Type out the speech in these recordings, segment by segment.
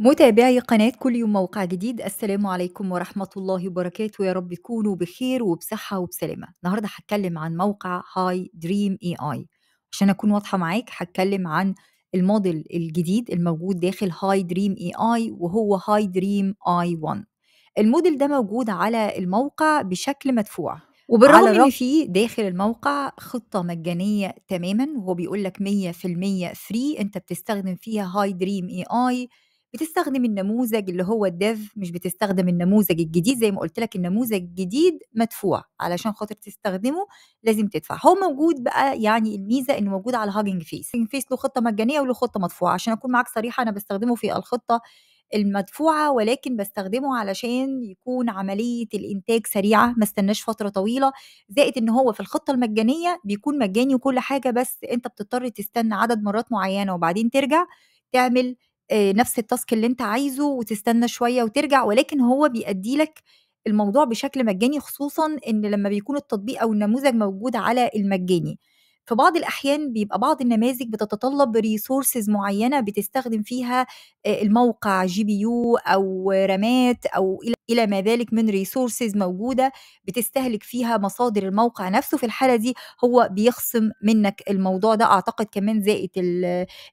متابعي قناة كل يوم موقع جديد السلام عليكم ورحمة الله وبركاته يا رب تكونوا بخير وبصحة وبسلامة النهاردة هتكلم عن موقع هاي دريم اي اي عشان أكون واضحة معاك هتكلم عن الموديل الجديد الموجود داخل هاي دريم اي اي وهو هاي دريم اي 1 الموديل ده موجود على الموقع بشكل مدفوع وبالرغم ان في داخل الموقع خطه مجانيه تماما وهو بيقول لك 100% فري انت بتستخدم فيها هاي دريم اي اي بتستخدم النموذج اللي هو الديف مش بتستخدم النموذج الجديد زي ما قلت لك النموذج الجديد مدفوع علشان خاطر تستخدمه لازم تدفع هو موجود بقى يعني الميزه انه موجود على هاجنج فيس هاجنج فيس له خطه مجانيه وله خطه مدفوعه عشان اكون معاك صريحه انا بستخدمه في الخطه المدفوعه ولكن بستخدمه علشان يكون عمليه الانتاج سريعه ما استناش فتره طويله زائد ان هو في الخطه المجانيه بيكون مجاني وكل حاجه بس انت بتضطر تستنى عدد مرات معينه وبعدين ترجع تعمل نفس التاسك اللي انت عايزه وتستنى شويه وترجع ولكن هو بيأدي لك الموضوع بشكل مجاني خصوصا ان لما بيكون التطبيق او النموذج موجود على المجاني في بعض الأحيان بيبقى بعض النماذج بتتطلب ريسورسز معينة بتستخدم فيها آه، الموقع جي بي يو أو رامات أو إلى ما ذلك من ريسورسز موجودة بتستهلك فيها مصادر الموقع نفسه في الحالة دي هو بيخصم منك الموضوع ده أعتقد كمان زائد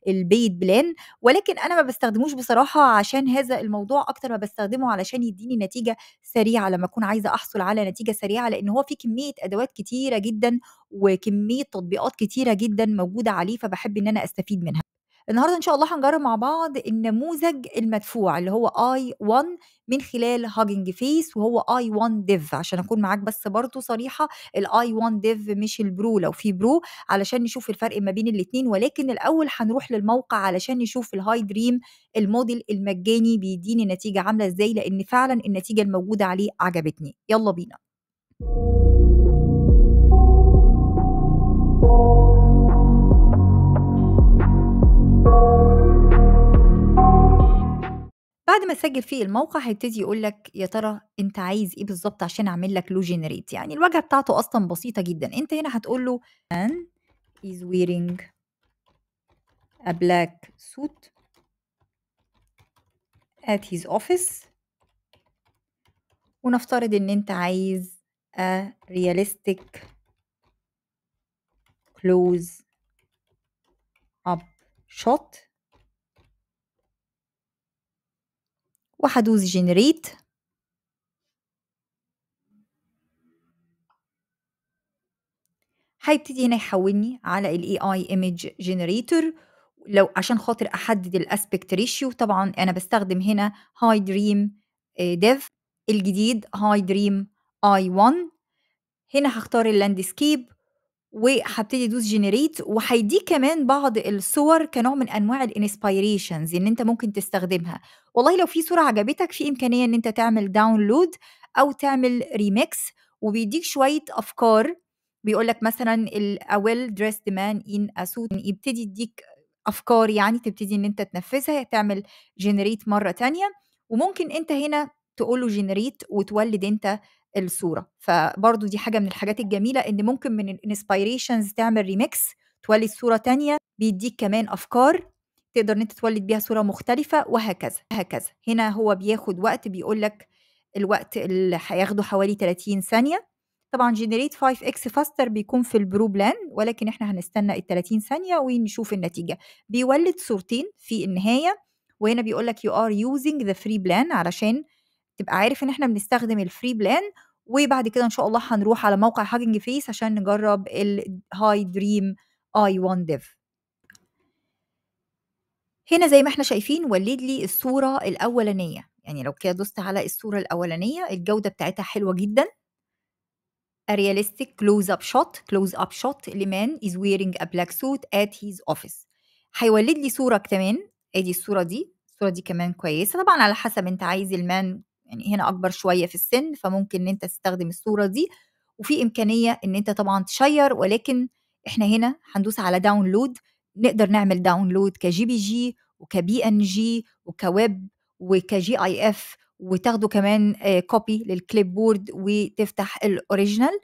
البيت بلان ولكن أنا ما بستخدموش بصراحة عشان هذا الموضوع أكتر ما بستخدمه علشان يديني نتيجة سريعة لما أكون عايزة أحصل على نتيجة سريعة لأن هو في كمية أدوات كتيرة جدا وكمية تطبيقات قراءات كتيره جدا موجوده عليه فبحب ان انا استفيد منها النهارده ان شاء الله هنجرب مع بعض النموذج المدفوع اللي هو اي 1 من خلال هاجنج فيس وهو اي 1 ديف عشان اكون معاك بس برضه صريحه الاي 1 ديف مش البرو لو في برو علشان نشوف الفرق ما بين الاثنين ولكن الاول هنروح للموقع علشان نشوف الهاي دريم الموديل المجاني بيديني نتيجه عامله ازاي لان فعلا النتيجه الموجوده عليه عجبتني يلا بينا بعد ما تسجل في الموقع هيبتدي يقول لك يا ترى انت عايز ايه بالظبط عشان اعمل لك لو جنريت يعني الواجهه بتاعته اصلا بسيطه جدا انت هنا هتقول له man is wearing a black suit at his office ونفترض ان انت عايز a realistic close up shot وحدوز جنريت هيبتدي هنا يحولني على الـ AI Image Generator لو عشان خاطر احدد الاسبكت ريشيو طبعا انا بستخدم هنا هاي دريم ديف الجديد هاي دريم اي 1 هنا هختار اللاندسكيب وهبتدي ادوس جنريت وهيديك كمان بعض الصور كنوع من انواع الانسبيريشنز ان انت ممكن تستخدمها والله لو في صوره عجبتك في امكانيه ان انت تعمل داونلود او تعمل ريميكس وبيديك شويه افكار بيقول لك مثلا الاول دريسد مان ان اسود يبتدي يديك افكار يعني تبتدي ان انت تنفذها تعمل جنريت مره تانية وممكن انت هنا تقول له جنريت وتولد انت الصوره فبرضو دي حاجه من الحاجات الجميله ان ممكن من الانسبيريشنز تعمل ريميكس تولد صوره تانية بيديك كمان افكار تقدر ان انت تولد بيها صوره مختلفه وهكذا هكذا هنا هو بياخد وقت بيقول لك الوقت اللي هياخده حوالي 30 ثانيه طبعا جنريت 5 اكس فاستر بيكون في البرو بلان ولكن احنا هنستنى ال 30 ثانيه ونشوف النتيجه بيولد صورتين في النهايه وهنا بيقول لك يو ار يوزنج ذا فري بلان علشان تبقى عارف ان احنا بنستخدم الفري بلان وبعد كده ان شاء الله هنروح على موقع هاجنج فيس عشان نجرب الهاي دريم اي 1 ديف هنا زي ما احنا شايفين ولد لي الصوره الاولانيه يعني لو كده دوست على الصوره الاولانيه الجوده بتاعتها حلوه جدا رياليستيك كلوز اب شوت كلوز اب شوت لمان از ويرينج ا بلاك سوت ات هيز اوفيس هيولد لي صوره كمان ادي الصوره دي الصوره دي كمان كويسه طبعا على حسب انت عايز المان يعني هنا اكبر شويه في السن فممكن ان انت تستخدم الصوره دي وفي امكانيه ان انت طبعا تشير ولكن احنا هنا هندوس على داونلود نقدر نعمل داونلود كجي بي جي وكبي ان جي وكويب وكجي اي اف وتاخده كمان كوبي للكليب بورد وتفتح الاوريجينال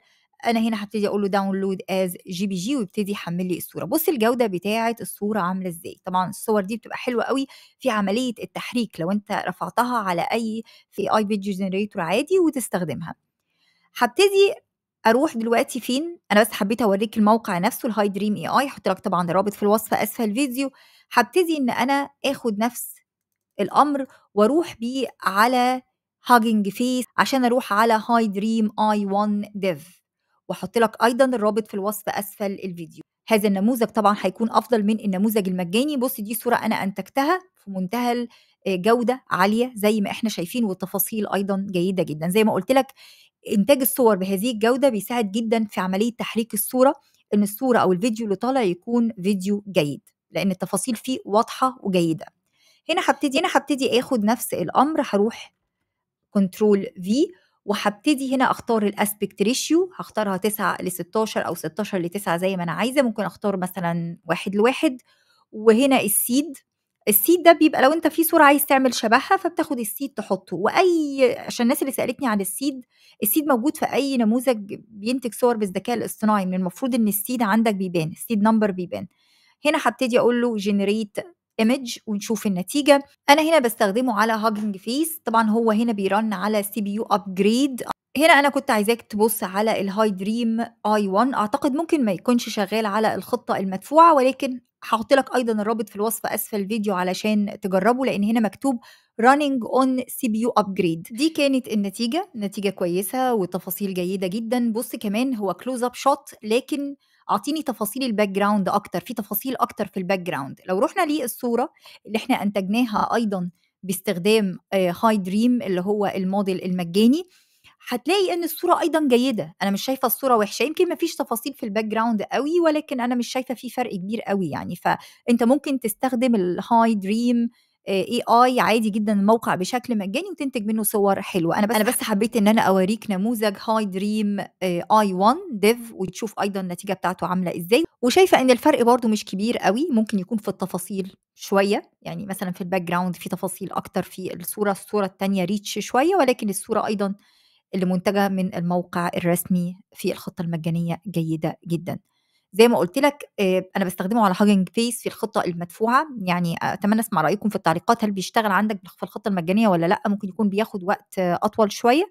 انا هنا هبتدي اقول له داونلود از جي بي جي ويبتدي يحمل لي الصوره بص الجوده بتاعه الصوره عامله ازاي طبعا الصور دي بتبقى حلوه قوي في عمليه التحريك لو انت رفعتها على اي في اي بي جنريتور عادي وتستخدمها هبتدي اروح دلوقتي فين انا بس حبيت اوريك الموقع نفسه الهاي دريم اي اي هحط لك طبعا الرابط في الوصف اسفل الفيديو هبتدي ان انا اخد نفس الامر واروح بيه على هاجنج فيس عشان اروح على هاي دريم اي 1 ديف واحط لك ايضا الرابط في الوصف اسفل الفيديو هذا النموذج طبعا هيكون افضل من النموذج المجاني بص دي صوره انا انتجتها في منتهى آه، جوده عاليه زي ما احنا شايفين والتفاصيل ايضا جيده جدا زي ما قلت لك انتاج الصور بهذه الجوده بيساعد جدا في عمليه تحريك الصوره ان الصوره او الفيديو اللي طالع يكون فيديو جيد لان التفاصيل فيه واضحه وجيده هنا هبتدي هنا هبتدي اخد نفس الامر هروح كنترول في وهبتدي هنا اختار الاسبكت ريشيو هختارها 9 ل 16 او 16 ل 9 زي ما انا عايزه ممكن اختار مثلا 1 لواحد وهنا السيد السيد ده بيبقى لو انت في صوره عايز تعمل شبهها فبتاخد السيد تحطه واي عشان الناس اللي سالتني عن السيد السيد موجود في اي نموذج بينتج صور بالذكاء الاصطناعي من المفروض ان السيد عندك بيبان السيد نمبر بيبان هنا هبتدي اقول له جنريت ايمج ونشوف النتيجه انا هنا بستخدمه على هاجنج فيس طبعا هو هنا بيرن على سي بي يو ابجريد هنا انا كنت عايزاك تبص على الهاي دريم اي 1 اعتقد ممكن ما يكونش شغال على الخطه المدفوعه ولكن هحط لك ايضا الرابط في الوصف اسفل الفيديو علشان تجربه لان هنا مكتوب running on CPU upgrade دي كانت النتيجه نتيجه كويسه وتفاصيل جيده جدا بص كمان هو كلوز اب شوت لكن اعطيني تفاصيل الباك جراوند اكتر في تفاصيل اكتر في الباك جراوند لو رحنا للصوره اللي احنا انتجناها ايضا باستخدام هاي آه، دريم اللي هو الموديل المجاني هتلاقي ان الصوره ايضا جيده انا مش شايفه الصوره وحشه يمكن ما فيش تفاصيل في الباك جراوند قوي ولكن انا مش شايفه في فرق كبير قوي يعني فانت ممكن تستخدم الهاي دريم اي آه، اي عادي جدا الموقع بشكل مجاني وتنتج منه صور حلوه انا بس انا بس حبيت ان انا اوريك نموذج هاي دريم اي 1 ديف وتشوف ايضا النتيجه بتاعته عامله ازاي وشايفه ان الفرق برده مش كبير قوي ممكن يكون في التفاصيل شويه يعني مثلا في الباك جراوند في تفاصيل اكتر في الصوره الصوره الثانيه ريتش شويه ولكن الصوره ايضا اللي منتجه من الموقع الرسمي في الخطه المجانيه جيده جدا زي ما قلت لك آه، انا بستخدمه على هاجنج بيس في الخطه المدفوعه يعني اتمنى اسمع رايكم في التعليقات هل بيشتغل عندك في الخطه المجانيه ولا لا ممكن يكون بياخد وقت آه، اطول شويه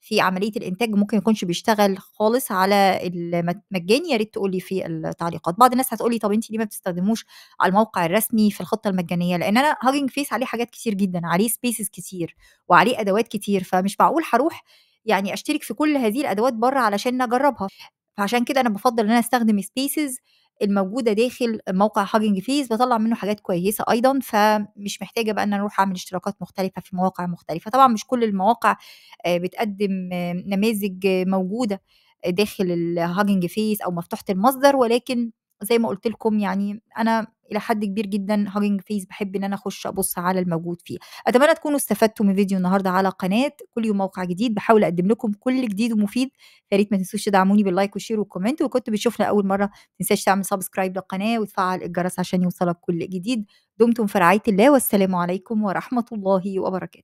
في عمليه الانتاج ممكن يكونش بيشتغل خالص على المجاني يا ريت تقول لي في التعليقات بعض الناس هتقول لي طب انت ليه ما بتستخدموش على الموقع الرسمي في الخطه المجانيه لان انا هاجنج فيس عليه حاجات كتير جدا عليه سبيسز كتير وعليه ادوات كتير فمش معقول هروح يعني اشترك في كل هذه الادوات بره علشان اجربها فعشان كده انا بفضل ان انا استخدم سبيسز الموجوده داخل موقع هاجنج فيز بطلع منه حاجات كويسه ايضا فمش محتاجه بقى ان انا اروح اعمل اشتراكات مختلفه في مواقع مختلفه طبعا مش كل المواقع آه، بتقدم آه، نماذج موجوده داخل الهاجنج فيس او مفتوحه المصدر ولكن زي ما قلت لكم يعني انا الى حد كبير جدا هاجينج فيس بحب ان انا اخش ابص على الموجود فيه اتمنى تكونوا استفدتوا من فيديو النهارده على قناه كل يوم موقع جديد بحاول اقدم لكم كل جديد ومفيد يا ريت ما تنسوش تدعموني باللايك والشير والكومنت وكنت بتشوفنا اول مره ما تنساش تعمل سبسكرايب للقناه وتفعل الجرس عشان يوصلك كل جديد دمتم في رعايه الله والسلام عليكم ورحمه الله وبركاته